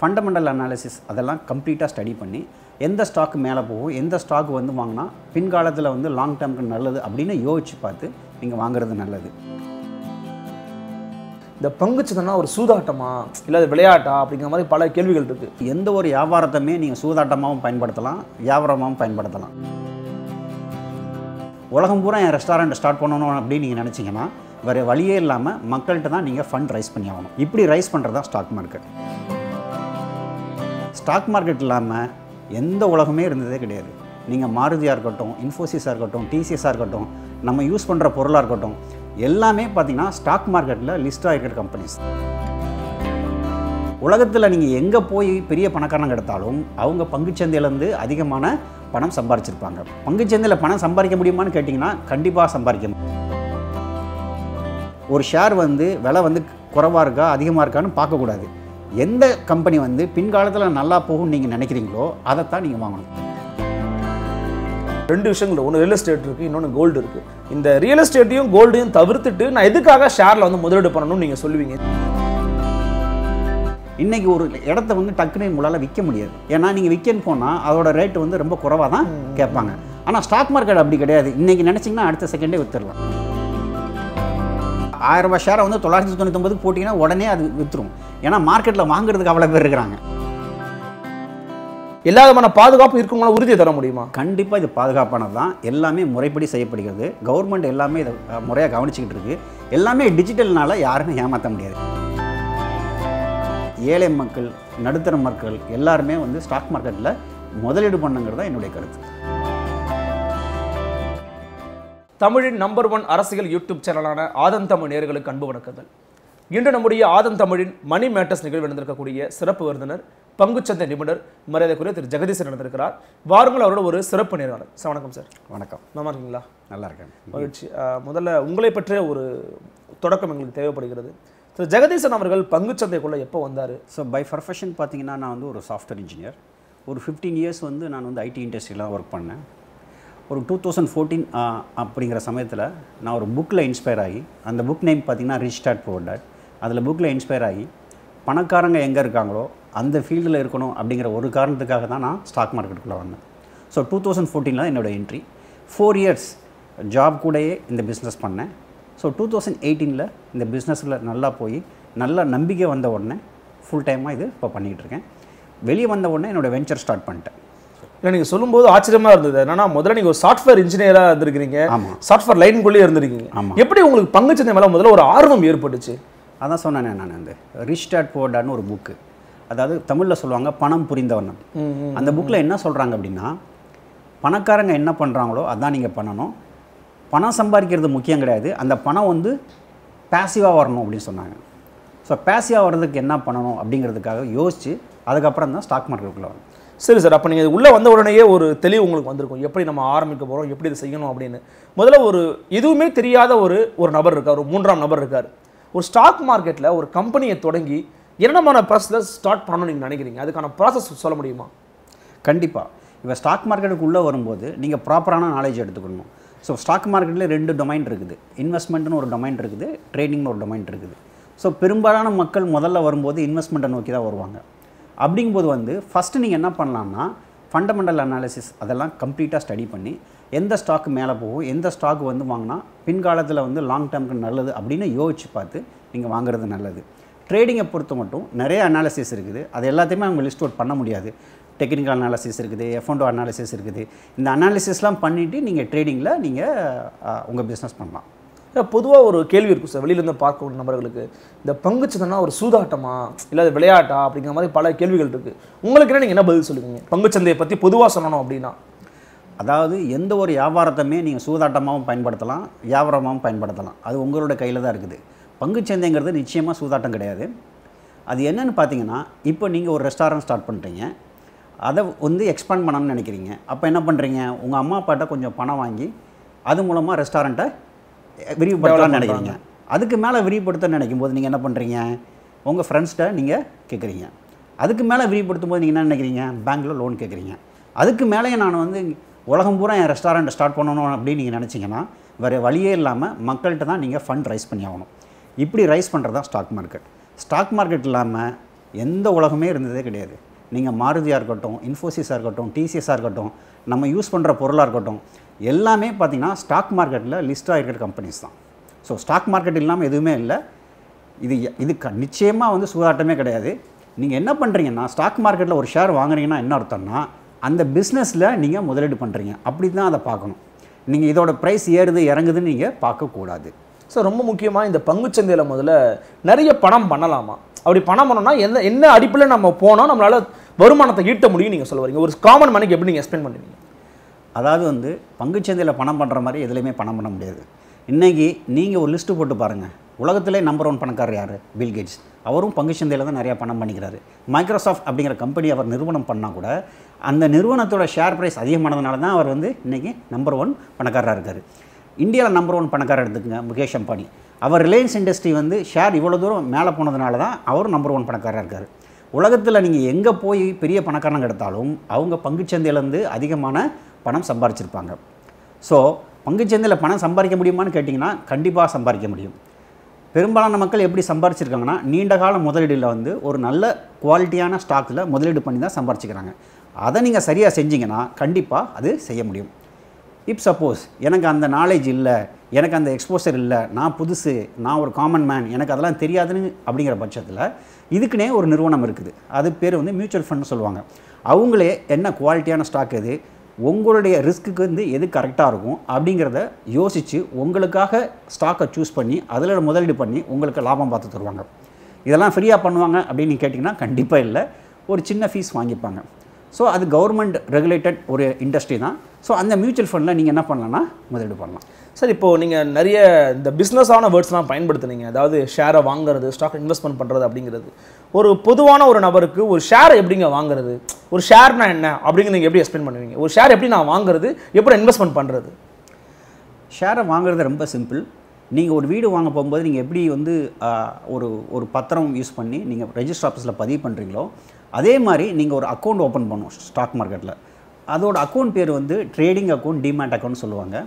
fundamental analysis அதெல்லாம் கம்ப்ளீட்டாக study பண்ணி எந்த ஸ்டாக் மேலே போகும் எந்த ஸ்டாக் வந்து வாங்கினா பின்காலத்தில் வந்து லாங் டேர்முக்கு நல்லது அப்படின்னு யோசித்து பார்த்து நீங்கள் வாங்குறது நல்லது இந்த பங்குச்சந்தைனா ஒரு சூதாட்டமா இல்லை அது விளையாட்டா அப்படிங்கிற மாதிரி பல கேள்விகள் இருக்குது எந்த ஒரு வியாபாரத்தையுமே நீங்கள் சூதாட்டமாகவும் பயன்படுத்தலாம் வியாபாரமாகவும் பயன்படுத்தலாம் உலகம் பூரா என் ரெஸ்டாரண்ட் ஸ்டார்ட் பண்ணணும் அப்படின்னு நீங்கள் நினச்சிங்கன்னா வேறு வழியே இல்லாமல் மக்கள்கிட்ட தான் நீங்கள் ஃபண்ட் ரைஸ் பண்ணி ஆகணும் இப்படி ரைஸ் பண்ணுறது தான் ஸ்டாக் மார்க்கெட் ஸ்டாக் மார்க்கெட் இல்லாமல் எந்த உலகமே இருந்ததே கிடையாது நீங்கள் மாருதியாக இருக்கட்டும் இன்ஃபோசிஸாக இருக்கட்டும் டிசிஎஸாக இருக்கட்டும் நம்ம யூஸ் பண்ணுற பொருளாக இருக்கட்டும் எல்லாமே பார்த்திங்கன்னா ஸ்டாக் மார்க்கெட்டில் லிஸ்ட் ஆகிருக்கிற கம்பெனிஸ் உலகத்தில் நீங்கள் எங்கே போய் பெரிய பணக்காரங்க எடுத்தாலும் அவங்க பங்குச்சந்தையிலேருந்து அதிகமான பணம் சம்பாரிச்சிருப்பாங்க பங்குச்சந்தையில் பணம் சம்பாதிக்க முடியுமான்னு கேட்டிங்கன்னா கண்டிப்பாக சம்பாதிக்க ஒரு ஷேர் வந்து விலை வந்து குறவாக இருக்கா அதிகமாக இருக்கான்னு பார்க்கக்கூடாது எந்த கம்பெனி வந்து பின்காலத்தில் நல்லா போகும்னு நீங்கள் நினைக்கிறீங்களோ அதைத்தான் நீங்கள் வாங்கணும் ரெண்டு விஷயங்கள் ஒன்று ரியல் எஸ்டேட் இருக்குது இன்னொன்று கோல்டு இருக்குது இந்த ரியல் எஸ்டேட்டையும் கோல்டையும் தவிர்த்துட்டு நான் எதுக்காக ஷேரில் வந்து முதலீடு பண்ணணும்னு நீங்கள் சொல்லுவீங்க இன்றைக்கி ஒரு இடத்த வந்து டக்குன்னு உங்களால் விற்க முடியாது ஏன்னா நீங்கள் விற்கன்னு போனால் அதோட ரேட்டு வந்து ரொம்ப குறவாக தான் கேட்பாங்க ஆனால் ஸ்டாக் மார்க்கெட் அப்படி கிடையாது இன்றைக்கி நினச்சிங்கன்னா அடுத்த செகண்டே விற்றுடலாம் ஆயிரம் ரூபாய் ஷேரை வந்து தொள்ளாயிரத்தி தொண்ணூத்தொம்பதுக்கு போட்டிங்கன்னா உடனே அது விற்றுரும் ஏன்னா மார்க்கெட்டில் வாங்குறதுக்கு அவ்வளோ பேர் இருக்கிறாங்க எல்லா விதமான பாதுகாப்பு இருக்குங்களா உறுதி தர முடியுமா கண்டிப்பாக இது பாதுகாப்பானது தான் எல்லாமே முறைப்படி செய்யப்படுகிறது கவர்மெண்ட் எல்லாமே இதை முறையாக கவனிச்சுக்கிட்டு இருக்குது எல்லாமே டிஜிட்டல்னால யாருமே ஏமாற்ற முடியாது ஏழை மக்கள் நடுத்தர மக்கள் எல்லாருமே வந்து ஸ்டாக் மார்க்கெட்டில் முதலீடு பண்ணுங்கிறது தான் என்னுடைய கருத்து தமிழின் நம்பர் ஒன் அரசியல் யூடியூப் சேனலான ஆதன் தமிழ் நேர்களுக்கு அன்பு வணக்கங்கள் இன்று நம்முடைய ஆதன் தமிழின் மணி மேட்டர்ஸ் நிகழ்வு நடந்திருக்கக்கூடிய சிறப்பு விருந்தினர் பங்குச்சந்தை நிபுணர் மரியாதைக்குரிய திரு ஜெகதீசன் நடந்திருக்கிறார் வாருங்கள் அவரோட ஒரு சிறப்பு நேர்காணல் சார் வணக்கம் சார் வணக்கம் நல்லா இருக்கீங்களா நல்லா இருக்கேன் மகிழ்ச்சி முதல்ல உங்களை பற்றிய ஒரு தொடக்கம் எங்களுக்கு தேவைப்படுகிறது ஸோ ஜெகதீசன் அவர்கள் பங்குச்சந்தைக்குள்ளே எப்போ வந்தார் ஸோ பை ப்ரொஃபஷன் பார்த்தீங்கன்னா நான் வந்து ஒரு சாஃப்ட்வேர் இன்ஜினியர் ஒரு ஃபிஃப்டீன் இயர்ஸ் வந்து நான் வந்து ஐடி இண்டஸ்ட்ரியெலாம் ஒர்க் பண்ணேன் ஒரு டூ தௌசண்ட் ஃபோர்டீன் அப்படிங்கிற சமயத்தில் நான் ஒரு புக்கில் இன்ஸ்பயர் ஆகி அந்த புக் நேம் பார்த்திங்கன்னா ரிச் டாட் டாட் அதில் புக்கில் இன்ஸ்பயர் ஆகி பணக்காரங்க எங்கே இருக்காங்களோ அந்த ஃபீல்டில் இருக்கணும் அப்படிங்கிற ஒரு காரணத்துக்காக தான் நான் ஸ்டாக் மார்க்கெட்டுக்குள்ளே வந்தேன் ஸோ டூ தௌசண்ட் ஃபோர்டீனில் தான் என்னோடய என்ட்ரி ஃபோர் இயர்ஸ் ஜாப் கூடயே இந்த பிஸ்னஸ் பண்ணேன் ஸோ டூ தௌசண்ட் எயிட்டீனில் இந்த பிஸ்னஸில் நல்லா போய் நல்லா நம்பிக்கை வந்த உடனே ஃபுல் டைமாக இது இப்போ பண்ணிகிட்ருக்கேன் வெளியே வந்த உடனே என்னோடய வெஞ்சர் ஸ்டார்ட் பண்ணிட்டேன் இல்லை நீங்கள் சொல்லும்போது ஆச்சரியமாக இருந்தது என்னன்னா முதல்ல நீங்கள் ஒரு சாஃப்ட்வேர் இன்ஜினியராக இருந்திருக்கிறீங்க சாஃப்ட்வேர் லைன்குள்ளேயே இருந்திருக்கீங்க எப்படி உங்களுக்கு பங்குச்சந்தை மேலே முதல்ல ஒரு ஆர்வம் ஏற்பட்டுச்சு அதான் சொன்னேன் நான் அந்த ரிச் டாட் போர்டான்னு ஒரு புக்கு அதாவது தமிழில் சொல்லுவாங்க பணம் புரிந்தவண்ணம் அந்த புக்கில் என்ன சொல்கிறாங்க அப்படின்னா பணக்காரங்க என்ன பண்ணுறாங்களோ அதான் நீங்கள் பண்ணணும் பணம் சம்பாதிக்கிறது முக்கியம் கிடையாது அந்த பணம் வந்து பேசிவாக வரணும் அப்படின்னு சொன்னாங்க ஸோ பேசிவாக வர்றதுக்கு என்ன பண்ணணும் அப்படிங்கிறதுக்காக யோசித்து அதுக்கப்புறம் தான் ஸ்டாக் மார்க்கெட்டுக்குள்ளே வரணும் சரி சார் அப்போ நீங்கள் உள்ளே வந்த உடனேயே ஒரு தெளிவு உங்களுக்கு வந்திருக்கும் எப்படி நம்ம ஆரம்பிக்க போகிறோம் எப்படி இதை செய்யணும் அப்படின்னு முதல்ல ஒரு எதுவுமே தெரியாத ஒரு ஒரு நபர் இருக்கார் ஒரு மூன்றாம் நபர் இருக்கார் ஒரு ஸ்டாக் மார்க்கெட்டில் ஒரு கம்பெனியை தொடங்கி என்னமான ப்ராசஸ் ஸ்டார்ட் பண்ணணும்னு நீங்கள் நினைக்கிறீங்க அதுக்கான ப்ராசஸ் சொல்ல முடியுமா கண்டிப்பாக இப்போ ஸ்டாக் மார்க்கெட்டுக்குள்ளே வரும்போது நீங்கள் ப்ராப்பரான நாலேஜ் எடுத்துக்கணும் ஸோ ஸ்டாக் மார்க்கெட்டில் ரெண்டு டொமைன் இருக்குது இன்வெஸ்ட்மெண்ட்டுன்னு ஒரு டொமைன் இருக்குது ட்ரேடிங்னு ஒரு டொமைன் இருக்குது ஸோ பெரும்பாலான மக்கள் முதல்ல வரும்போது இன்வெஸ்ட்மெண்ட்டை நோக்கி தான் வருவாங்க அப்படிங்கும்போது வந்து ஃபஸ்ட்டு நீங்கள் என்ன பண்ணலான்னா ஃபண்டமெண்டல் அனாலிசிஸ் அதெல்லாம் கம்ப்ளீட்டாக ஸ்டடி பண்ணி எந்த ஸ்டாக் மேலே போகும் எந்த ஸ்டாக் வந்து வாங்கினா பின்காலத்தில் வந்து லாங் டேர்முக்கு நல்லது அப்படின்னு யோசிச்சு பார்த்து நீங்கள் வாங்குறது நல்லது ட்ரேடிங்கை பொறுத்த மட்டும் நிறைய அனாலிசிஸ் இருக்குது அது எல்லாத்தையுமே அவங்க லிஸ்ட் அவுட் பண்ண முடியாது டெக்னிக்கல் அனாலிசிஸ் இருக்குது எஃப்என்டோ அனாலிசிஸ் இருக்குது இந்த அனாலிசிஸ்லாம் பண்ணிவிட்டு நீங்கள் ட்ரேடிங்கில் நீங்கள் உங்கள் பிஸ்னஸ் பண்ணலாம் பொதுவாக ஒரு கேள்வி இருக்கும் சார் வெளியிலேருந்து பார்க்கக்கூடிய நபர்களுக்கு இந்த பங்குச்சந்தைனா ஒரு சூதாட்டமா இல்லை அது விளையாட்டா அப்படிங்கிற மாதிரி பல கேள்விகள் இருக்குது உங்களுக்கு என்ன நீங்கள் என்ன பதில் சொல்லுவீங்க பங்குச்சந்தையை பற்றி பொதுவாக சொல்லணும் அப்படின்னா அதாவது எந்த ஒரு வியாபாரத்தையுமே நீங்கள் சூதாட்டமாகவும் பயன்படுத்தலாம் வியாபாரமாகவும் பயன்படுத்தலாம் அது உங்களோட கையில் தான் இருக்குது பங்குச்சந்தைங்கிறது நிச்சயமாக சூதாட்டம் கிடையாது அது என்னென்னு பார்த்தீங்கன்னா இப்போ நீங்கள் ஒரு ரெஸ்டாரண்ட் ஸ்டார்ட் பண்ணுறீங்க அதை வந்து எக்ஸ்பேண்ட் பண்ணணும்னு நினைக்கிறீங்க அப்போ என்ன பண்ணுறீங்க உங்கள் அம்மா அப்பாட்ட கொஞ்சம் பணம் வாங்கி அது மூலமாக ரெஸ்டாரண்ட்டை விரிவுபடுத்தலாம்னு நினைக்கிறீங்க அதுக்கு மேலே விரிவுபடுத்த நினைக்கும் போது நீங்கள் என்ன பண்ணுறீங்க உங்கள் ஃப்ரெண்ட்ஸ்கிட்ட நீங்கள் கேட்குறீங்க அதுக்கு மேலே விரிவுபடுத்தும் போது நீங்கள் என்ன நினைக்கிறீங்க பேங்க்கில் லோன் கேட்குறீங்க அதுக்கு மேலேயே நான் வந்து உலகம் பூரா என் ரெஸ்டாரண்ட் ஸ்டார்ட் பண்ணணும் அப்படின்னு நீங்கள் நினச்சிங்கன்னா வேறு வழியே இல்லாமல் மக்கள்கிட்ட தான் நீங்கள் ஃபண்ட் ரைஸ் பண்ணி ஆகணும் இப்படி ரைஸ் பண்ணுறது தான் ஸ்டாக் மார்க்கெட் ஸ்டாக் மார்க்கெட் இல்லாமல் எந்த உலகமே இருந்ததே கிடையாது நீங்கள் மாருதியாக இருக்கட்டும் இன்ஃபோசிஸாக இருக்கட்டும் டிசிஎஸாக இருக்கட்டும் நம்ம யூஸ் பண்ணுற பொருளாக இருக்கட்டும் எல்லாமே பார்த்திங்கன்னா ஸ்டாக் மார்க்கெட்டில் லிஸ்ட்டாக இருக்கிற கம்பெனிஸ் தான் ஸோ ஸ்டாக் மார்க்கெட் இல்லாமல் எதுவுமே இல்லை இது இது க நிச்சயமாக வந்து சூதாட்டமே கிடையாது நீங்கள் என்ன பண்ணுறீங்கன்னா ஸ்டாக் மார்க்கெட்டில் ஒரு ஷேர் வாங்குறீங்கன்னா என்ன அர்த்தம்னா அந்த பிஸ்னஸில் நீங்கள் முதலீடு பண்ணுறீங்க அப்படி தான் அதை பார்க்கணும் நீங்கள் இதோட ப்ரைஸ் ஏறுது இறங்குதுன்னு நீங்கள் பார்க்கக்கூடாது ஸோ ரொம்ப முக்கியமாக இந்த பங்குச்சந்தையில் முதல்ல நிறைய பணம் பண்ணலாமா அப்படி பணம் பண்ணோம்னா எந்த என்ன அடிப்பில் நம்ம போனோம் நம்மளால் வருமானத்தை ஈட்ட முடியும் நீங்கள் சொல்ல வரீங்க ஒரு காமன் மணிக்கு எப்படி நீங்கள் எக்ஸ்பிளைன் பண்ணுவீங்க அதாவது வந்து பங்குச்சந்தையில் பணம் பண்ணுற மாதிரி எதுலேயுமே பணம் பண்ண முடியாது இன்றைக்கி நீங்கள் ஒரு லிஸ்ட்டு போட்டு பாருங்கள் உலகத்திலே நம்பர் ஒன் பணக்காரர் யார் பில் கேட்ஸ் அவரும் பங்கு சந்தையில் தான் நிறையா பணம் பண்ணிக்கிறாரு மைக்ரோசாஃப்ட் அப்படிங்கிற கம்பெனி அவர் நிறுவனம் பண்ணால் கூட அந்த நிறுவனத்தோட ஷேர் ப்ரைஸ் அதிகமானதுனால தான் அவர் வந்து இன்றைக்கி நம்பர் ஒன் பணக்காரராக இருக்கார் இந்தியாவில் நம்பர் ஒன் பணக்காரர் எடுத்துக்கங்க முகேஷ் அம்பானி அவர் ரிலையன்ஸ் இண்டஸ்ட்ரி வந்து ஷேர் இவ்வளோ தூரம் மேலே போனதுனால தான் அவரும் நம்பர் ஒன் பணக்காரராக இருக்கார் உலகத்தில் நீங்கள் எங்கே போய் பெரிய பணக்காரங்க எடுத்தாலும் அவங்க பங்குச்சந்தையிலேருந்து அதிகமான பணம் சம்பாரிச்சிருப்பாங்க ஸோ பங்குச்சந்தையில் பணம் சம்பாதிக்க முடியுமான்னு கேட்டிங்கன்னா கண்டிப்பாக சம்பாதிக்க முடியும் பெரும்பாலான மக்கள் எப்படி சம்பாரிச்சிருக்காங்கன்னா நீண்ட கால முதலீடில் வந்து ஒரு நல்ல குவாலிட்டியான ஸ்டாக்கில் முதலீடு பண்ணி தான் சம்பாரிச்சிக்கிறாங்க அதை நீங்கள் சரியாக செஞ்சிங்கன்னா கண்டிப்பாக அது செய்ய முடியும் இப் சப்போஸ் எனக்கு அந்த நாலேஜ் இல்லை எனக்கு அந்த எக்ஸ்போசர் இல்லை நான் புதுசு நான் ஒரு காமன் மேன் எனக்கு அதெல்லாம் தெரியாதுன்னு அப்படிங்கிற பட்சத்தில் இதுக்குனே ஒரு நிறுவனம் இருக்குது அது பேர் வந்து மியூச்சுவல் ஃபண்ட்னு சொல்லுவாங்க அவங்களே என்ன குவாலிட்டியான ஸ்டாக் இது உங்களுடைய ரிஸ்க்குக்கு வந்து எது கரெக்டாக இருக்கும் அப்படிங்கிறத யோசித்து உங்களுக்காக ஸ்டாக்கை சூஸ் பண்ணி அதில் முதலீடு பண்ணி உங்களுக்கு லாபம் பார்த்து தருவாங்க இதெல்லாம் ஃப்ரீயாக பண்ணுவாங்க அப்படின்னு கேட்டிங்கன்னா கண்டிப்பாக இல்லை ஒரு சின்ன ஃபீஸ் வாங்கிப்பாங்க ஸோ அது கவர்மெண்ட் ரெகுலேட்டட் ஒரு இண்டஸ்ட்ரி தான் ஸோ அந்த மியூச்சுவல் ஃபண்டில் நீங்கள் என்ன பண்ணலன்னா முதலீடு பண்ணலாம் சார் இப்போது நீங்கள் நிறைய இந்த பிஸ்னஸான வேர்ட்ஸ்லாம் பயன்படுத்துனீங்க அதாவது ஷேரை வாங்குறது ஸ்டாக் இன்வெஸ்ட்மெண்ட் பண்ணுறது அப்படிங்கிறது ஒரு பொதுவான ஒரு நபருக்கு ஒரு ஷேர் எப்படிங்க வாங்குறது ஒரு ஷேர்னா என்ன அப்படிங்கிறது நீங்கள் எப்படி எக்ஸ்பிளைன் பண்ணுவீங்க ஒரு ஷேர் எப்படி நான் வாங்குறது எப்படி இன்வெஸ்ட்மெண்ட் பண்ணுறது ஷேரை வாங்குறது ரொம்ப சிம்பிள் நீங்கள் ஒரு வீடு வாங்க போகும்போது நீங்கள் எப்படி வந்து ஒரு ஒரு பத்திரம் யூஸ் பண்ணி நீங்கள் ரெஜிஸ்டர் ஆஃபீஸில் பதிவு பண்ணுறீங்களோ அதே மாதிரி நீங்கள் ஒரு அக்கௌண்ட் ஓப்பன் பண்ணும் ஸ்டாக் மார்க்கெட்டில் அதோட அக்கௌண்ட் பேர் வந்து ட்ரேடிங் அக்கௌண்ட் டிமேட் அக்கௌண்ட் சொல்லுவாங்க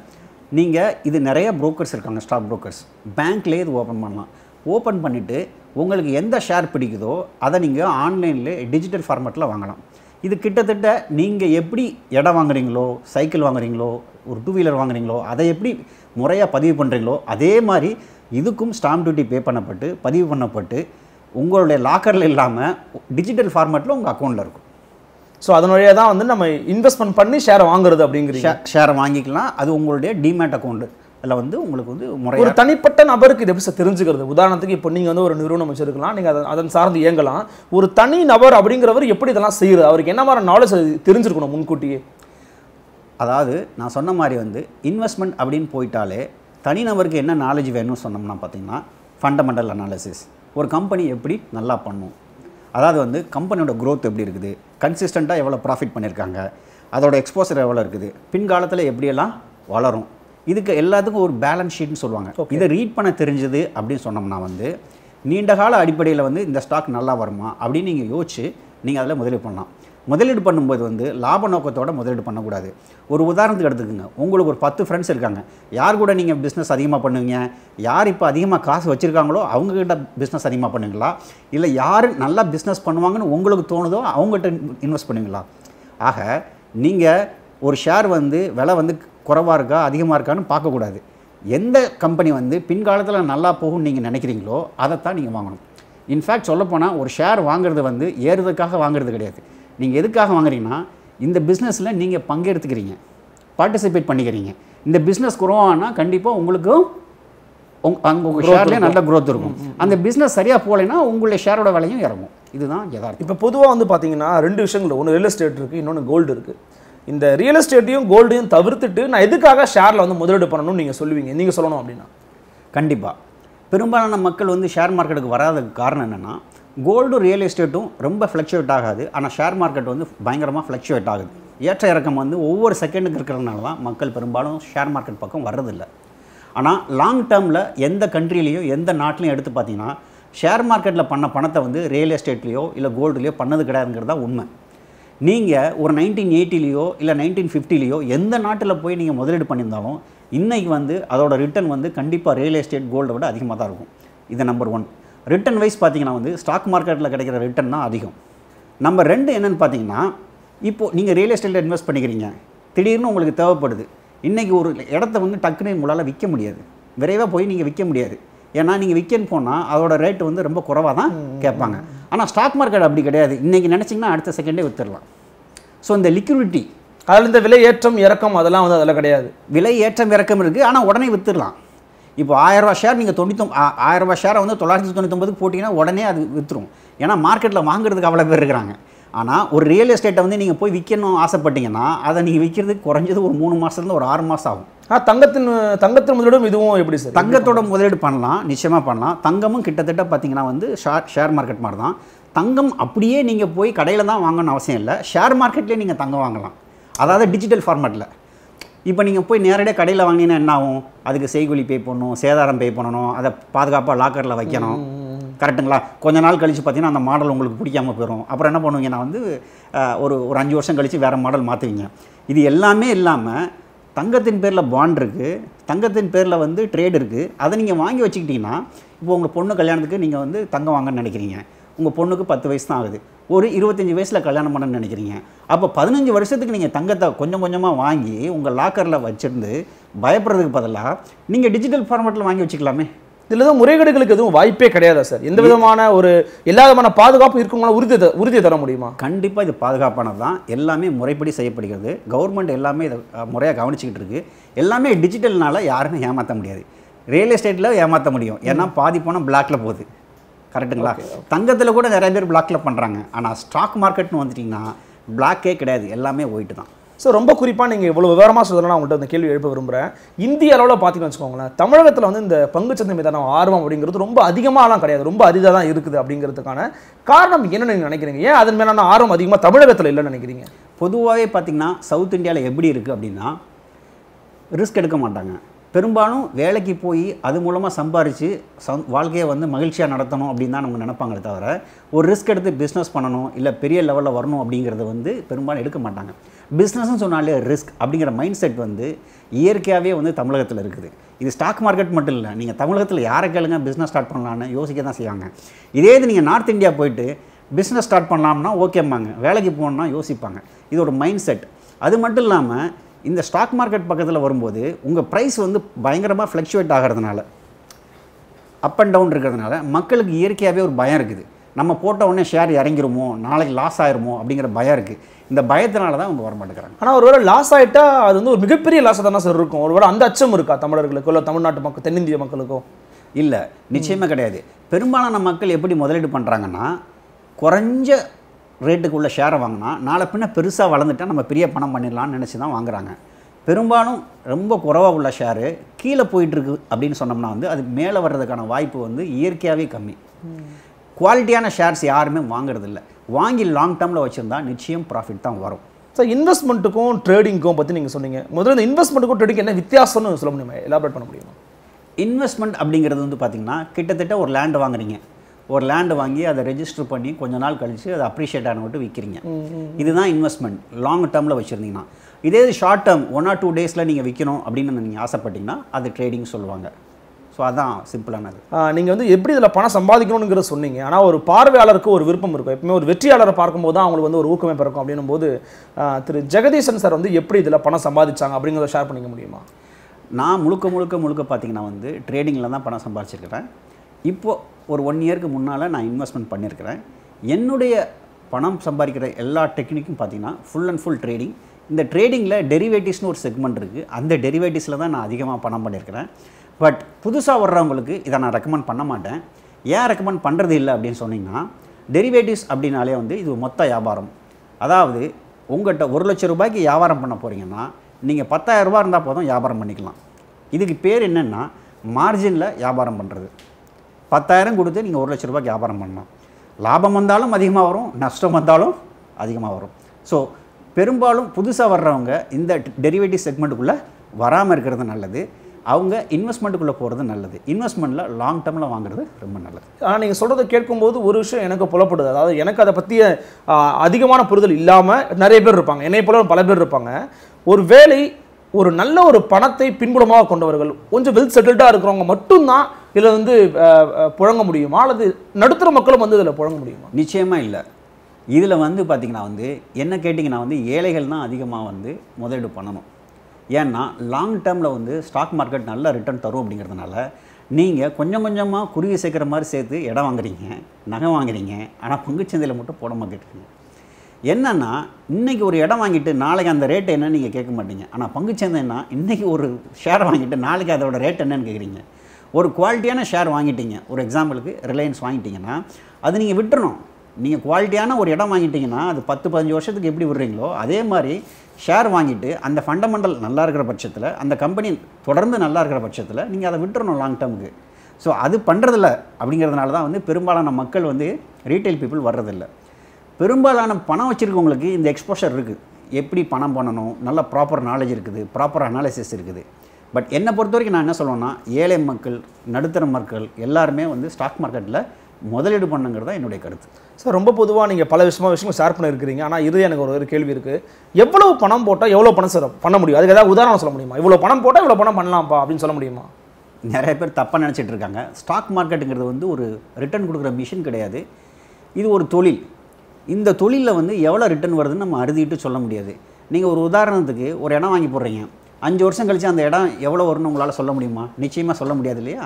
நீங்கள் இது நிறைய ப்ரோக்கர்ஸ் இருக்காங்க ஸ்டாக் ப்ரோக்கர்ஸ் பேங்க்லேயே இது ஓப்பன் பண்ணலாம் ஓப்பன் பண்ணிவிட்டு உங்களுக்கு எந்த ஷேர் பிடிக்குதோ அதை நீங்கள் ஆன்லைனில் டிஜிட்டல் ஃபார்மேட்டில் வாங்கலாம் இது கிட்டத்தட்ட நீங்கள் எப்படி இடம் வாங்குறீங்களோ சைக்கிள் வாங்குறீங்களோ ஒரு டூ வீலர் வாங்குறீங்களோ அதை எப்படி முறையாக பதிவு பண்ணுறீங்களோ அதே மாதிரி இதுக்கும் ஸ்டாம்ப் டியூட்டி பே பண்ணப்பட்டு பதிவு பண்ணப்பட்டு உங்களுடைய லாக்கரில் இல்லாமல் டிஜிட்டல் ஃபார்மேட்டில் உங்கள் அக்கௌண்ட்டில் இருக்கும் ஸோ அதன் வழியாக தான் வந்து நம்ம இன்வெஸ்ட்மெண்ட் பண்ணி ஷேரை வாங்குறது அப்படிங்கிற ஷேரை வாங்கிக்கலாம் அது உங்களுடைய டிமேட் அக்கௌண்ட்டு அதில் வந்து உங்களுக்கு வந்து முறை ஒரு தனிப்பட்ட நபருக்கு இதை எப்படி தெரிஞ்சுக்கிறது உதாரணத்துக்கு இப்போ நீங்கள் வந்து ஒரு நிறுவனம் வச்சுருக்கலாம் நீங்கள் அதை அதன் சார்ந்து இயங்கலாம் ஒரு தனி நபர் அப்படிங்கிறவர் எப்படி இதெல்லாம் செய்கிறது அவருக்கு என்ன மாதிரி நாலேஜ் தெரிஞ்சிருக்கணும் முன்கூட்டியே அதாவது நான் சொன்ன மாதிரி வந்து இன்வெஸ்ட்மெண்ட் அப்படின்னு போயிட்டாலே நபருக்கு என்ன நாலேஜ் வேணும்னு சொன்னோம்னா பார்த்தீங்கன்னா ஃபண்டமெண்டல் அனாலிசிஸ் ஒரு கம்பெனி எப்படி நல்லா பண்ணும் அதாவது வந்து கம்பெனியோட க்ரோத் எப்படி இருக்குது கன்சிஸ்டண்ட்டாக எவ்வளோ ப்ராஃபிட் பண்ணியிருக்காங்க அதோட எக்ஸ்போசர் எவ்வளோ இருக்குது பின்காலத்தில் எப்படியெல்லாம் வளரும் இதுக்கு எல்லாத்துக்கும் ஒரு பேலன்ஸ் ஷீட்னு சொல்லுவாங்க இதை ரீட் பண்ண தெரிஞ்சது அப்படின்னு சொன்னோம்னா வந்து நீண்ட கால அடிப்படையில் வந்து இந்த ஸ்டாக் நல்லா வருமா அப்படின்னு நீங்கள் யோசிச்சு நீங்கள் அதில் முதலீடு பண்ணலாம் முதலீடு பண்ணும்போது வந்து லாப நோக்கத்தோடு முதலீடு பண்ணக்கூடாது ஒரு உதாரணத்துக்கு எடுத்துக்கோங்க உங்களுக்கு ஒரு பத்து ஃப்ரெண்ட்ஸ் இருக்காங்க யார் கூட நீங்கள் பிஸ்னஸ் அதிகமாக பண்ணுவீங்க யார் இப்போ அதிகமாக காசு வச்சுருக்காங்களோ அவங்கக்கிட்ட பிஸ்னஸ் அதிகமாக பண்ணுவீங்களா இல்லை யார் நல்லா பிஸ்னஸ் பண்ணுவாங்கன்னு உங்களுக்கு தோணுதோ அவங்ககிட்ட இன்வெஸ்ட் பண்ணுவீங்களா ஆக நீங்கள் ஒரு ஷேர் வந்து விலை வந்து குறவாக இருக்கா அதிகமாக இருக்கான்னு பார்க்கக்கூடாது எந்த கம்பெனி வந்து பின்காலத்தில் நல்லா போகும்னு நீங்கள் நினைக்கிறீங்களோ அதைத்தான் நீங்கள் வாங்கணும் இன்ஃபேக்ட் சொல்லப்போனால் ஒரு ஷேர் வாங்குறது வந்து ஏறுதுக்காக வாங்குறது கிடையாது நீங்கள் எதுக்காக வாங்குறீங்கன்னா இந்த பிஸ்னஸில் நீங்கள் பங்கெடுத்துக்கிறீங்க பார்ட்டிசிபேட் பண்ணிக்கிறீங்க இந்த பிஸ்னஸ் குறவானா கண்டிப்பாக உங்களுக்கும் உங் உங்கள் ஷேர்லேயே நல்ல க்ரோத் இருக்கும் அந்த பிஸ்னஸ் சரியாக போகலைன்னா உங்களுடைய ஷேரோட விலையும் இறங்கும் இதுதான் எதார்த்தம் இப்போ பொதுவாக வந்து பார்த்தீங்கன்னா ரெண்டு விஷயங்கள் ஒன்று ரியல் எஸ்டேட் இருக்குது இன்னொன்று கோல்டு இருக்குது இந்த ரியல் எஸ்டேட்டையும் கோல்டையும் தவிர்த்துட்டு நான் எதுக்காக ஷேரில் வந்து முதலீடு பண்ணணும்னு நீங்கள் சொல்லுவீங்க நீங்கள் சொல்லணும் அப்படின்னா கண்டிப்பாக பெரும்பாலான மக்கள் வந்து ஷேர் மார்க்கெட்டுக்கு வராததுக்கு காரணம் என்னென்னா கோல்டும் ரியல் எஸ்டேட்டும் ரொம்ப ஃப்ளக்சுவேட் ஆகாது ஆனால் ஷேர் மார்க்கெட் வந்து பயங்கரமாக ஃப்ளக்சுவேட் ஆகுது ஏற்ற இறக்கம் வந்து ஒவ்வொரு செகண்டுக்கு இருக்கிறதுனால தான் மக்கள் பெரும்பாலும் ஷேர் மார்க்கெட் பக்கம் வர்றதில்லை ஆனால் லாங் டேர்மில் எந்த கண்ட்ரிலேயோ எந்த நாட்டிலையும் எடுத்து பார்த்தீங்கன்னா ஷேர் மார்க்கெட்டில் பண்ண பணத்தை வந்து ரியல் எஸ்டேட்லேயோ இல்லை கோல்டுலேயோ பண்ணது கிடையாதுங்கிறது தான் உண்மை நீங்கள் ஒரு நைன்டீன் எயிட்டிலேயோ இல்லை நைன்டீன் ஃபிஃப்டிலேயோ எந்த நாட்டில் போய் நீங்கள் முதலீடு பண்ணியிருந்தாலும் இன்றைக்கி வந்து அதோட ரிட்டர்ன் வந்து கண்டிப்பாக ரியல் எஸ்டேட் கோல்டை விட அதிகமாக தான் இருக்கும் இது நம்பர் ஒன் ரிட்டர்ன் வைஸ் பார்த்திங்கன்னா வந்து ஸ்டாக் மார்க்கெட்டில் கிடைக்கிற ரிட்டர்ன் தான் அதிகம் நம்பர் ரெண்டு என்னென்னு பார்த்தீங்கன்னா இப்போது நீங்கள் ரியல் எஸ்டேட்டில் இன்வெஸ்ட் பண்ணிக்கிறீங்க திடீர்னு உங்களுக்கு தேவைப்படுது இன்றைக்கி ஒரு இடத்த வந்து டக்குன்னு உங்களால் விற்க முடியாது விரைவாக போய் நீங்கள் விற்க முடியாது ஏன்னா நீங்கள் விற்கன்னு போனால் அதோட ரேட்டு வந்து ரொம்ப குறவாக தான் கேட்பாங்க ஆனால் ஸ்டாக் மார்க்கெட் அப்படி கிடையாது இன்றைக்கி நினச்சிங்கன்னா அடுத்த செகண்டே விற்றுடலாம் ஸோ இந்த லிக்விடிட்டி அதில் இந்த விலை ஏற்றம் இறக்கம் அதெல்லாம் வந்து அதில் கிடையாது விலை ஏற்றம் இறக்கம் இருக்குது ஆனால் உடனே விற்றுடலாம் இப்போ ஆயிரரூவா ஷேர் நீங்கள் தொண்ணூற்றி ஆயிரரூவா ஷேரை வந்து தொள்ளாயிரத்தி தொண்ணூற்றொம்பதுக்கு போட்டிங்கன்னா உடனே அது விற்றுரும் ஏன்னா மார்க்கெட்டில் வாங்குறதுக்கு அவ்வளோ பேர் இருக்கிறாங்க ஆனால் ஒரு ரியல் எஸ்டேட்டை வந்து நீங்கள் போய் விற்கணும் ஆசைப்பட்டீங்கன்னா அதை நீங்கள் விற்கிறதுக்கு குறைஞ்சது ஒரு மூணு மாதத்துலேருந்து ஒரு ஆறு மாதம் ஆகும் தங்கத்தின் தங்கத்தின் முதலீடும் இதுவும் எப்படி சார் தங்கத்தோட முதலீடு பண்ணலாம் நிச்சயமாக பண்ணலாம் தங்கமும் கிட்டத்தட்ட பார்த்தீங்கன்னா வந்து ஷேர் ஷேர் மார்க்கெட் மாதிரி தான் தங்கம் அப்படியே நீங்கள் போய் கடையில் தான் வாங்கணும்னு அவசியம் இல்லை ஷேர் மார்க்கெட்லேயே நீங்கள் தங்கம் வாங்கலாம் அதாவது டிஜிட்டல் ஃபார்மேட்டில் இப்போ நீங்கள் போய் நேரடியாக கடையில் வாங்கினீங்கன்னா என்ன ஆகும் அதுக்கு செய்கூலி பே பண்ணணும் சேதாரம் பே பண்ணணும் அதை பாதுகாப்பாக லாக்கரில் வைக்கணும் கரெக்டுங்களா கொஞ்ச நாள் கழித்து பார்த்தீங்கன்னா அந்த மாடல் உங்களுக்கு பிடிக்காமல் போயிடும் அப்புறம் என்ன பண்ணுவீங்கன்னா வந்து ஒரு ஒரு அஞ்சு வருஷம் கழித்து வேறு மாடல் மாற்றுவீங்க இது எல்லாமே இல்லாமல் தங்கத்தின் பேரில் பாண்ட் இருக்குது தங்கத்தின் பேரில் வந்து ட்ரேட் இருக்குது அதை நீங்கள் வாங்கி வச்சுக்கிட்டிங்கன்னா இப்போ உங்கள் பொண்ணு கல்யாணத்துக்கு நீங்கள் வந்து தங்கம் வாங்கன்னு நினைக்கிறீங்க உங்கள் பொண்ணுக்கு பத்து வயசு தான் ஆகுது ஒரு இருபத்தஞ்சி வயசில் கல்யாணம் பண்ணணும்னு நினைக்கிறீங்க அப்போ பதினஞ்சு வருஷத்துக்கு நீங்கள் தங்கத்தை கொஞ்சம் கொஞ்சமாக வாங்கி உங்கள் லாக்கரில் வச்சுருந்து பயப்படுறதுக்கு பதிலாக நீங்கள் டிஜிட்டல் ஃபார்மேட்டில் வாங்கி வச்சுக்கலாமே இதில் எதுவும் முறைகேடுகளுக்கு எதுவும் வாய்ப்பே கிடையாதா சார் எந்த விதமான ஒரு எல்லா விதமான பாதுகாப்பு இருக்குமான உறுதி உறுதி தர முடியுமா கண்டிப்பாக இது பாதுகாப்பானது தான் எல்லாமே முறைப்படி செய்யப்படுகிறது கவர்மெண்ட் எல்லாமே இதை முறையாக கவனிச்சிக்கிட்டு இருக்குது எல்லாமே டிஜிட்டல்னால யாருமே ஏமாற்ற முடியாது ரியல் எஸ்டேட்டில் ஏமாற்ற முடியும் ஏன்னா பாதி போனால் பிளாக்ல போகுது கரெக்டுங்களா தங்கத்தில் கூட நிறைய பேர் பிளாக்ல பண்ணுறாங்க ஆனால் ஸ்டாக் மார்க்கெட்னு வந்துட்டிங்கன்னா பிளாக்கே கிடையாது எல்லாமே ஒயிட்டு தான் ஸோ ரொம்ப குறிப்பாக நீங்கள் இவ்வளோ விவரமாக சொல்லணும் உங்கள்கிட்ட அந்த கேள்வி எழுப்ப விரும்புகிறேன் இந்திய அளவில் பார்த்தீங்கன்னு வச்சுக்கோங்களேன் தமிழகத்தில் வந்து இந்த பங்குச்சந்தை மீதான ஆர்வம் அப்படிங்கிறது ரொம்ப அதிகமாகலாம் கிடையாது ரொம்ப அதிதாக தான் இருக்குது அப்படிங்கிறதுக்கான காரணம் என்னென்னு நீங்கள் நினைக்கிறீங்க ஏன் அதன் மேலான ஆர்வம் அதிகமாக தமிழகத்தில் இல்லைன்னு நினைக்கிறீங்க பொதுவாகவே பார்த்திங்கன்னா சவுத் இந்தியாவில் எப்படி இருக்குது அப்படின்னா ரிஸ்க் எடுக்க மாட்டாங்க பெரும்பாலும் வேலைக்கு போய் அது மூலமாக சம்பாரித்து சம் வாழ்க்கையை வந்து மகிழ்ச்சியாக நடத்தணும் அப்படின்னு தான் நம்ம நினப்பாங்களே தவிர ஒரு ரிஸ்க் எடுத்து பிஸ்னஸ் பண்ணணும் இல்லை பெரிய லெவலில் வரணும் அப்படிங்கிறத வந்து பெரும்பாலும் எடுக்க மாட்டாங்க பிஸ்னஸ்ன்னு சொன்னாலே ரிஸ்க் அப்படிங்கிற மைண்ட் செட் வந்து இயற்கையாகவே வந்து தமிழகத்தில் இருக்குது இது ஸ்டாக் மார்க்கெட் மட்டும் இல்லை நீங்கள் தமிழகத்தில் யாரை கேளுங்க பிஸ்னஸ் ஸ்டார்ட் பண்ணலான்னு யோசிக்க தான் செய்வாங்க இதே இது நீங்கள் நார்த் இந்தியா போயிட்டு பிஸ்னஸ் ஸ்டார்ட் பண்ணலாம்னா ஓகேம்பாங்க வேலைக்கு போகணுன்னா யோசிப்பாங்க இதோட மைண்ட் செட் அது மட்டும் இல்லாமல் இந்த ஸ்டாக் மார்க்கெட் பக்கத்தில் வரும்போது உங்கள் ப்ரைஸ் வந்து பயங்கரமாக ஃப்ளக்ஷுவேட் ஆகிறதுனால அப் அண்ட் டவுன் இருக்கிறதுனால மக்களுக்கு இயற்கையாகவே ஒரு பயம் இருக்குது நம்ம போட்ட உடனே ஷேர் இறங்கிருமோ நாளைக்கு லாஸ் ஆயிருமோ அப்படிங்கிற பயம் இருக்குது இந்த பயத்தினால தான் அவங்க வரமாட்டேங்கிறாங்க ஆனால் ஒருவேளை லாஸ் ஆகிட்டா அது வந்து ஒரு மிகப்பெரிய லாஸ் தானே சார் இருக்கும் ஒருவேளை அந்த அச்சம் இருக்கா தமிழர்களுக்கு இல்லை தமிழ்நாட்டு மக்கள் தென்னிந்திய மக்களுக்கும் இல்லை நிச்சயமாக கிடையாது பெரும்பாலான மக்கள் எப்படி முதலீடு பண்ணுறாங்கன்னா குறைஞ்ச உள்ள ஷேரை வாங்கினா நாளை பின்ன பெருசாக வளர்ந்துட்டா நம்ம பெரிய பணம் பண்ணிடலாம்னு நினச்சி தான் வாங்குறாங்க பெரும்பாலும் ரொம்ப குறவாக உள்ள ஷேரு கீழே போயிட்டுருக்கு அப்படின்னு சொன்னோம்னா வந்து அது மேலே வர்றதுக்கான வாய்ப்பு வந்து இயற்கையாகவே கம்மி குவாலிட்டியான ஷேர்ஸ் யாருமே வாங்குறதில்ல வாங்கி லாங் டேர்மில் வச்சுருந்தா நிச்சயம் ப்ராஃபிட் தான் வரும் ஸோ இன்வெஸ்ட்மெண்ட்டுக்கும் ட்ரேடிங்க்கும் பற்றி நீங்கள் சொன்னீங்க முதல்ல இந்த இன்வெஸ்ட்மெண்ட்டுக்கும் ட்ரேடிங் என்ன வித்தியாசம்னு சொல்ல முடியுமா எலாபரேட் பண்ண முடியுமா இன்வெஸ்ட்மெண்ட் அப்படிங்கிறது வந்து பார்த்திங்கன்னா கிட்டத்தட்ட ஒரு லேண்டு வாங்குறீங்க ஒரு லேண்டு வாங்கி அதை ரெஜிஸ்டர் பண்ணி கொஞ்ச நாள் கழித்து அதை அப்ரிஷியேட் ஆனவிட்டு விற்கிறீங்க இதுதான் இன்வெஸ்ட்மெண்ட் லாங் டேர்மில் வச்சுருந்தீங்கன்னா இதே short term one or two டேஸில் நீங்கள் விற்கணும் அப்படின்னு நீங்கள் ஆசைப்பட்டீங்கன்னா அது ட்ரேடிங் சொல்லுவாங்க ஸோ அதான் சிம்பிளானது நீங்கள் வந்து எப்படி இதில் பணம் சம்பாதிக்கணுங்கிறத சொன்னீங்க ஆனால் ஒரு பார்வையாளருக்கு ஒரு விருப்பம் இருக்கும் எப்பவுமே ஒரு வெற்றியாளரை பார்க்கும்போது தான் அவங்களுக்கு வந்து ஒரு ஊக்கமே பிறக்கும் அப்படின்னும் போது திரு ஜெகதீசன் சார் வந்து எப்படி இதில் பணம் சம்பாதிச்சாங்க அப்படிங்கிறத ஷேர் பண்ணிக்க முடியுமா நான் முழுக்க முழுக்க முழுக்க பார்த்தீங்கன்னா வந்து ட்ரேடிங்கில் தான் பணம் சம்பாதிச்சிருக்கிறேன் இப்போது ஒரு ஒன் இயருக்கு முன்னால் நான் இன்வெஸ்ட்மெண்ட் பண்ணியிருக்கிறேன் என்னுடைய பணம் சம்பாதிக்கிற எல்லா டெக்னிக்கும் பார்த்தீங்கன்னா ஃபுல் அண்ட் ஃபுல் ட்ரேடிங் இந்த ட்ரேடிங்கில் டெரிவேட்டிவ்ஸ்னு ஒரு செக்மெண்ட் இருக்குது அந்த டெரிவேட்டிவ்ஸில் தான் நான் அதிகமாக பணம் பண்ணியிருக்கிறேன் பட் புதுசாக வர்றவங்களுக்கு இதை நான் ரெக்கமெண்ட் பண்ண மாட்டேன் ஏன் ரெக்கமெண்ட் பண்ணுறது இல்லை அப்படின்னு சொன்னிங்கன்னா டெரிவேட்டிவ்ஸ் அப்படின்னாலே வந்து இது மொத்த வியாபாரம் அதாவது உங்கள்கிட்ட ஒரு லட்ச ரூபாய்க்கு வியாபாரம் பண்ண போகிறீங்கன்னா நீங்கள் ரூபா இருந்தால் போதும் வியாபாரம் பண்ணிக்கலாம் இதுக்கு பேர் என்னென்னா மார்ஜினில் வியாபாரம் பண்ணுறது பத்தாயிரம் கொடுத்து நீங்கள் ஒரு லட்ச ரூபாய்க்கு வியாபாரம் பண்ணலாம் லாபம் வந்தாலும் அதிகமாக வரும் நஷ்டம் வந்தாலும் அதிகமாக வரும் ஸோ பெரும்பாலும் புதுசாக வர்றவங்க இந்த டெரிவேட்டிவ் செக்மெண்ட்டுக்குள்ளே வராமல் இருக்கிறது நல்லது அவங்க இன்வெஸ்ட்மெண்ட்டுக்குள்ளே போகிறது நல்லது இன்வெஸ்ட்மெண்ட்டில் லாங் டேர்மில் வாங்குறது ரொம்ப நல்லது ஆனால் நீங்கள் சொல்கிறத கேட்கும்போது ஒரு விஷயம் எனக்கு புலப்படுது அதாவது எனக்கு அதை பற்றிய அதிகமான புரிதல் இல்லாமல் நிறைய பேர் இருப்பாங்க என்னை போல பல பேர் இருப்பாங்க ஒரு வேலை ஒரு நல்ல ஒரு பணத்தை பின்புலமாக கொண்டவர்கள் கொஞ்சம் வெல் செட்டில்டாக இருக்கிறவங்க மட்டும்தான் இதில் வந்து புழங்க முடியுமா அல்லது நடுத்தர மக்களும் வந்து இதில் புழங்க முடியுமா நிச்சயமாக இல்லை இதில் வந்து பார்த்திங்கன்னா வந்து என்ன கேட்டிங்கன்னா வந்து ஏழைகள் தான் அதிகமாக வந்து முதலீடு பண்ணணும் ஏன்னா லாங் டேர்மில் வந்து ஸ்டாக் மார்க்கெட் நல்லா ரிட்டர்ன் தரும் அப்படிங்கிறதுனால நீங்கள் கொஞ்சம் கொஞ்சமாக குறுகி சேர்க்குற மாதிரி சேர்த்து இடம் வாங்குறீங்க நகை வாங்குறீங்க ஆனால் பங்குச்சந்தையில் மட்டும் போட மாட்டேங்க என்னென்னா இன்றைக்கி ஒரு இடம் வாங்கிட்டு நாளைக்கு அந்த ரேட் என்னன்னு நீங்கள் கேட்க மாட்டீங்க ஆனால் பங்குச்சந்தைன்னா இன்றைக்கி ஒரு ஷேர் வாங்கிட்டு நாளைக்கு அதோட ரேட் என்னன்னு கேட்குறீங்க ஒரு குவாலிட்டியான ஷேர் வாங்கிட்டீங்க ஒரு எக்ஸாம்பிளுக்கு ரிலையன்ஸ் வாங்கிட்டிங்கன்னா அது நீங்கள் விட்டுறணும் நீங்கள் குவாலிட்டியான ஒரு இடம் வாங்கிட்டிங்கன்னா அது பத்து பதினஞ்சு வருஷத்துக்கு எப்படி விடுறீங்களோ அதே மாதிரி ஷேர் வாங்கிட்டு அந்த ஃபண்டமெண்டல் நல்லா இருக்கிற பட்சத்தில் அந்த கம்பெனி தொடர்ந்து நல்லா இருக்கிற பட்சத்தில் நீங்கள் அதை விட்டுறணும் லாங் டேர்முக்கு ஸோ அது பண்ணுறதில்ல அப்படிங்கிறதுனால தான் வந்து பெரும்பாலான மக்கள் வந்து ரீட்டைல் பீப்புள் வர்றதில்ல பெரும்பாலான பணம் வச்சுருக்கவங்களுக்கு இந்த எக்ஸ்போஷர் இருக்குது எப்படி பணம் பண்ணணும் நல்ல ப்ராப்பர் நாலேஜ் இருக்குது ப்ராப்பர் அனாலிசிஸ் இருக்குது பட் என்னை பொறுத்த வரைக்கும் நான் என்ன சொல்லுவேன்னா ஏழை மக்கள் நடுத்தர மக்கள் எல்லாருமே வந்து ஸ்டாக் மார்க்கெட்டில் முதலீடு பண்ணுங்கிறது தான் என்னுடைய கருத்து சார் ரொம்ப பொதுவாக நீங்கள் பல விஷயமா விஷயங்கள் ஷேர் பண்ணியிருக்கிறீங்க ஆனால் இறுதி எனக்கு ஒரு ஒரு கேள்வி இருக்குது எவ்வளோ பணம் போட்டால் எவ்வளோ பணம் சார் பண்ண முடியும் அதுக்கு ஏதாவது உதாரணம் சொல்ல முடியுமா இவ்வளோ பணம் போட்டால் இவ்வளோ பணம் பண்ணலாம்ப்பா அப்படின்னு சொல்ல முடியுமா நிறைய பேர் தப்பாக நினச்சிட்டு இருக்காங்க ஸ்டாக் மார்க்கெட்டுங்கிறது வந்து ஒரு ரிட்டர்ன் கொடுக்குற மிஷின் கிடையாது இது ஒரு தொழில் இந்த தொழிலில் வந்து எவ்வளோ ரிட்டர்ன் வருதுன்னு நம்ம அறுதிட்டு சொல்ல முடியாது நீங்கள் ஒரு உதாரணத்துக்கு ஒரு இடம் வாங்கி போடுறீங்க அஞ்சு வருஷம் கழித்து அந்த இடம் எவ்வளோ வரும்னு உங்களால் சொல்ல முடியுமா நிச்சயமாக சொல்ல முடியாது இல்லையா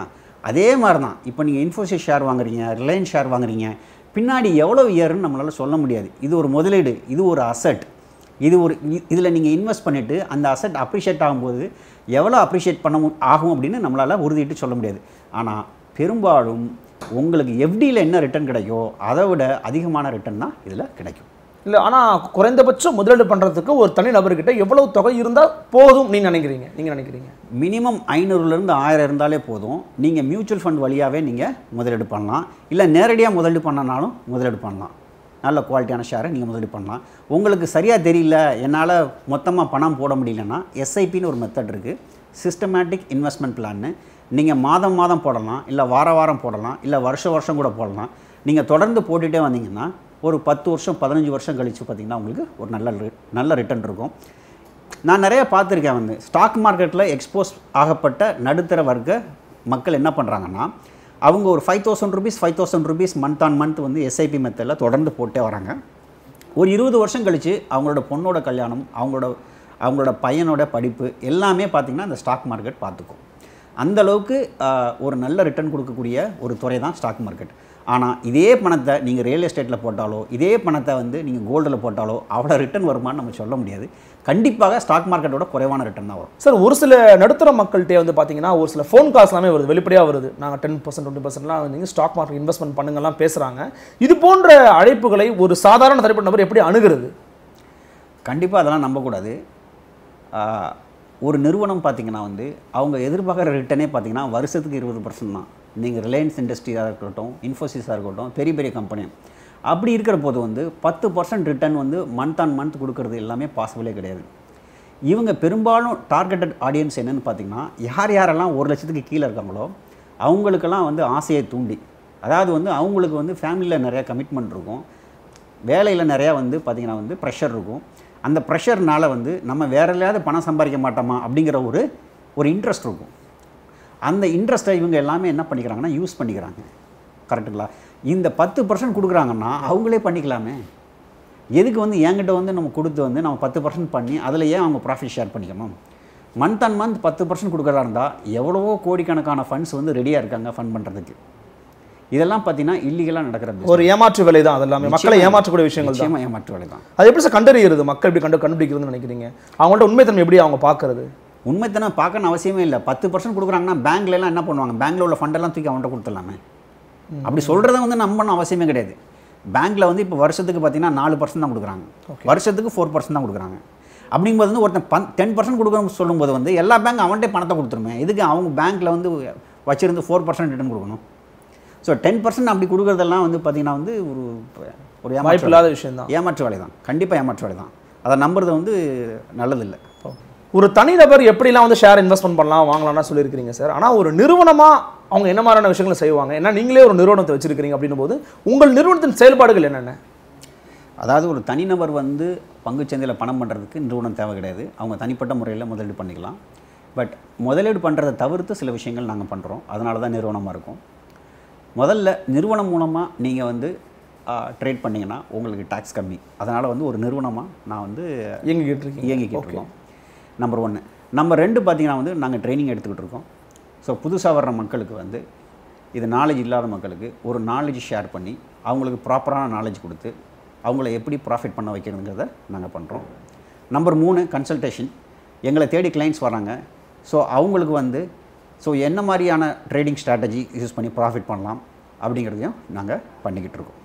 அதே மாதிரி தான் இப்போ நீங்கள் இன்ஃபோசிஸ் ஷேர் வாங்குறீங்க ரிலையன்ஸ் ஷேர் வாங்குறீங்க பின்னாடி எவ்வளோ இயர்னு நம்மளால் சொல்ல முடியாது இது ஒரு முதலீடு இது ஒரு அசட் இது ஒரு இதில் நீங்கள் இன்வெஸ்ட் பண்ணிவிட்டு அந்த அசட் அப்ரிஷியேட் ஆகும்போது எவ்வளோ அப்ரிஷியேட் பண்ண ஆகும் அப்படின்னு நம்மளால் உறுதிட்டு சொல்ல முடியாது ஆனால் பெரும்பாலும் உங்களுக்கு எஃப்டியில் என்ன ரிட்டர்ன் கிடைக்கோ அதை விட அதிகமான ரிட்டர்ன் தான் இதில் கிடைக்கும் இல்லை ஆனால் குறைந்தபட்சம் முதலீடு பண்ணுறதுக்கு ஒரு தனிநபர்கிட்ட எவ்வளவு தொகை இருந்தால் போதும் நீங்கள் நினைக்கிறீங்க நீங்கள் நினைக்கிறீங்க மினிமம் ஐநூறுலேருந்து ஆயிரம் இருந்தாலே போதும் நீங்கள் மியூச்சுவல் ஃபண்ட் வழியாகவே நீங்கள் முதலீடு பண்ணலாம் இல்லை நேரடியாக முதலீடு பண்ணனாலும் முதலீடு பண்ணலாம் நல்ல குவாலிட்டியான ஷேரை நீங்கள் முதலீடு பண்ணலாம் உங்களுக்கு சரியாக தெரியல என்னால் மொத்தமாக பணம் போட முடியலன்னா எஸ்ஐபின்னு ஒரு மெத்தட் இருக்குது சிஸ்டமேட்டிக் இன்வெஸ்ட்மெண்ட் பிளான்னு நீங்கள் மாதம் மாதம் போடலாம் இல்லை வார வாரம் போடலாம் இல்லை வருஷ வருஷம் கூட போடலாம் நீங்கள் தொடர்ந்து போட்டுகிட்டே வந்தீங்கன்னா ஒரு பத்து வருஷம் பதினஞ்சு வருஷம் கழித்து பார்த்திங்கன்னா உங்களுக்கு ஒரு நல்ல நல்ல ரிட்டர்ன் இருக்கும் நான் நிறைய பார்த்துருக்கேன் வந்து ஸ்டாக் மார்க்கெட்டில் எக்ஸ்போஸ் ஆகப்பட்ட நடுத்தர வர்க்க மக்கள் என்ன பண்ணுறாங்கன்னா அவங்க ஒரு five thousand rupees five thousand rupees month on month வந்து எஸ்ஐபி மெத்தடில் தொடர்ந்து போட்டே வராங்க ஒரு இருபது வருஷம் கழித்து அவங்களோட பொண்ணோட கல்யாணம் அவங்களோட அவங்களோட பையனோட படிப்பு எல்லாமே பார்த்திங்கன்னா அந்த ஸ்டாக் மார்க்கெட் பார்த்துக்கும் அந்தளவுக்கு ஒரு நல்ல ரிட்டர்ன் கொடுக்கக்கூடிய ஒரு துறை தான் ஸ்டாக் மார்க்கெட் ஆனால் இதே பணத்தை நீங்கள் ரியல் எஸ்டேட்டில் போட்டாலோ இதே பணத்தை வந்து நீங்கள் கோல்டில் போட்டாலோ அவ்வளோ ரிட்டர்ன் வருமானு நம்ம சொல்ல முடியாது கண்டிப்பாக ஸ்டாக் மார்க்கெட்டோட குறைவான ரிட்டர்ன் தான் வரும் சார் ஒரு சில நடுத்தர மக்கள்கிட்ட வந்து பார்த்தீங்கன்னா ஒரு சில ஃபோன் கால்ஸ் எல்லாமே வருது வெளிப்படையாக வருது நாங்கள் டென் பர்சன்ட் டுவெண்ட்டி பர்சன்ட்லாம் நீங்கள் ஸ்டாக் மார்க்கெட் இன்வெஸ்ட்மெண்ட் பண்ணுங்கலாம் பேசுகிறாங்க இது போன்ற அழைப்புகளை ஒரு சாதாரண தரப்பட்ட நபர் எப்படி அணுகிறது கண்டிப்பாக அதெல்லாம் நம்பக்கூடாது ஒரு நிறுவனம் பார்த்திங்கன்னா வந்து அவங்க எதிர்பார்க்குற ரிட்டனே பார்த்திங்கன்னா வருஷத்துக்கு இருபது பர்சன்ட் தான் நீங்கள் ரிலையன்ஸ் இண்டஸ்ட்ரியாக இருக்கட்டும் இன்ஃபோசிஸாக இருக்கட்டும் பெரிய பெரிய கம்பெனி அப்படி இருக்கிற போது வந்து பத்து பர்சன்ட் ரிட்டர்ன் வந்து மந்த் ஆன் மந்த் கொடுக்கறது எல்லாமே பாசிபிளே கிடையாது இவங்க பெரும்பாலும் டார்கெட்டட் ஆடியன்ஸ் என்னென்னு பார்த்தீங்கன்னா யார் யாரெல்லாம் ஒரு லட்சத்துக்கு கீழே இருக்காங்களோ அவங்களுக்கெல்லாம் வந்து ஆசையை தூண்டி அதாவது வந்து அவங்களுக்கு வந்து ஃபேமிலியில் நிறையா கமிட்மெண்ட் இருக்கும் வேலையில் நிறையா வந்து பார்த்திங்கன்னா வந்து ப்ரெஷர் இருக்கும் அந்த ப்ரெஷர்னால் வந்து நம்ம வேற இல்லாத பணம் சம்பாதிக்க மாட்டோமா அப்படிங்கிற ஒரு ஒரு இன்ட்ரெஸ்ட் இருக்கும் அந்த இன்ட்ரெஸ்ட்டை இவங்க எல்லாமே என்ன பண்ணிக்கிறாங்கன்னா யூஸ் பண்ணிக்கிறாங்க கரெக்டுங்களா இந்த பத்து பர்சன்ட் கொடுக்குறாங்கன்னா அவங்களே பண்ணிக்கலாமே எதுக்கு வந்து என்கிட்ட வந்து நம்ம கொடுத்து வந்து நம்ம பத்து பர்சன்ட் பண்ணி அதில் ஏன் அவங்க ப்ராஃபிட் ஷேர் பண்ணிக்கணும் மந்த் அண்ட் மந்த் பத்து பர்சன்ட் கொடுக்குறதா இருந்தால் எவ்வளவோ கோடிக்கணக்கான ஃபண்ட்ஸ் வந்து ரெடியாக இருக்காங்க ஃபண்ட் பண்ணுறதுக்கு இதெல்லாம் பார்த்தீங்கன்னா இல்லீகலாக நடக்கிறது ஒரு ஏமாற்று வேலை தான் அதெல்லாமே மக்களை ஏமாற்றக்கூடிய விஷயங்கள் தான் ஏமாற்று வேலை தான் அது எப்படி சார் கண்டறிகிறது மக்கள் எப்படி கண்டு கண்டுபிடிக்கிறதுன்னு நினைக்கிறீங்க அவங்கள்ட்ட உண்மை தன்மை எப்படி அவங்க பார்க்குறது உண்மைத்தனம் பார்க்கணும் அவசியமே இல்லை பத்து பர்சன்ட் கொடுக்குறாங்கன்னா பேங்க்லலாம் என்ன பண்ணுவாங்க பேங்க்கில் உள்ள ஃபண்டெல்லாம் தூக்கி அவன்கிட்ட கொடுத்துடலாமே அப்படி சொல்கிறத வந்து நம்பணும் அவசியமே கிடையாது பேங்க்கில் வந்து இப்போ வருஷத்துக்கு பார்த்தீங்கன்னா நாலு பர்சன்ட் தான் கொடுக்குறாங்க வருஷத்துக்கு ஃபோர் பர்சன்ட் தான் கொடுக்குறாங்க அப்படிங்கும்போது வந்து ஒருத்தன் பன் டென் பர்சன்ட் கொடுக்கணும்னு சொல்லும்போது வந்து எல்லா பேங்க் அவன்கிட்ட பணத்தை கொடுத்துருமே இதுக்கு அவங்க பேங்க்கில் வந்து வச்சுருந்து ஃபோர் பர்சன்ட் ரிட்டர்ன் கொடுக்கணும் ஸோ டென் பர்சன்ட் அப்படி கொடுக்குறதெல்லாம் வந்து பார்த்திங்கன்னா வந்து ஒரு ஒரு ஏமாற்று இல்லாத விஷயம் தான் ஏமாற்று வேலை தான் கண்டிப்பாக ஏமாற்று வேலை தான் அதை நம்புறது வந்து நல்லதில்லை ஒரு தனிநபர் எப்படிலாம் வந்து ஷேர் இன்வெஸ்ட்மெண்ட் பண்ணலாம் வாங்கலாம்னு சொல்லியிருக்கிறீங்க சார் ஆனால் ஒரு நிறுவனமாக அவங்க என்ன மாதிரியான விஷயங்களை செய்வாங்க ஏன்னா நீங்களே ஒரு நிறுவனத்தை வச்சுருக்கிறீங்க அப்படின்னும் போது உங்கள் நிறுவனத்தின் செயல்பாடுகள் என்னென்ன அதாவது ஒரு தனிநபர் வந்து பங்குச்சந்தையில் பணம் பண்ணுறதுக்கு நிறுவனம் தேவை கிடையாது அவங்க தனிப்பட்ட முறையில் முதலீடு பண்ணிக்கலாம் பட் முதலீடு பண்ணுறதை தவிர்த்து சில விஷயங்கள் நாங்கள் பண்ணுறோம் அதனால தான் நிறுவனமாக இருக்கும் முதல்ல நிறுவனம் மூலமாக நீங்கள் வந்து ட்ரேட் பண்ணிங்கன்னா உங்களுக்கு டேக்ஸ் கம்மி அதனால் வந்து ஒரு நிறுவனமாக நான் வந்து இயங்கிக்கிட்டு இருக்கேன் இயங்கிக்கிட்டு இருக்கோம் நம்பர் ஒன்று நம்பர் ரெண்டு பார்த்திங்கன்னா வந்து நாங்கள் ட்ரைனிங் எடுத்துக்கிட்டு இருக்கோம் ஸோ புதுசாக வர்ற மக்களுக்கு வந்து இது நாலேஜ் இல்லாத மக்களுக்கு ஒரு நாலேஜ் ஷேர் பண்ணி அவங்களுக்கு ப்ராப்பரான நாலேஜ் கொடுத்து அவங்கள எப்படி ப்ராஃபிட் பண்ண வைக்கணுங்கிறத நாங்கள் பண்ணுறோம் நம்பர் மூணு கன்சல்டேஷன் எங்களை தேடி கிளைண்ட்ஸ் வராங்க ஸோ அவங்களுக்கு வந்து ஸோ என்ன மாதிரியான ட்ரேடிங் ஸ்ட்ராட்டஜி யூஸ் பண்ணி ப்ராஃபிட் பண்ணலாம் அப்படிங்கிறதையும் நாங்கள் பண்ணிக்கிட்டு இருக்கோம்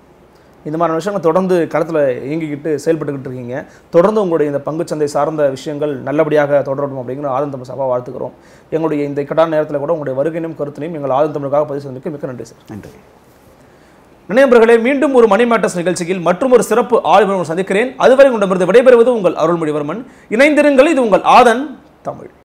இந்த மாதிரி விஷயங்கள் தொடர்ந்து களத்தில் இயங்கிக்கிட்டு செயல்பட்டுக்கிட்டு இருக்கீங்க தொடர்ந்து உங்களுடைய இந்த பங்குச்சந்தை சார்ந்த விஷயங்கள் நல்லபடியாக தொடரணும் அப்படிங்கிற தமிழ் சபா வாழ்த்துக்கிறோம் எங்களுடைய இந்த கட்டான நேரத்தில் கூட உங்களுடைய வருகையினும் கருத்தினையும் எங்கள் தமிழுக்காக பதிவு செய்ததுக்கு மிக்க நன்றி சார் நன்றி நினைவர்களே மீண்டும் ஒரு மணி மேட்டர்ஸ் நிகழ்ச்சியில் மற்றும் ஒரு சிறப்பு ஆளுநர் சந்திக்கிறேன் அதுவரை உங்களிடமிருந்து விடைபெறுவது உங்கள் அருள்மொழிவர்மன் இணைந்திருங்கள் இது உங்கள் ஆதன் தமிழ்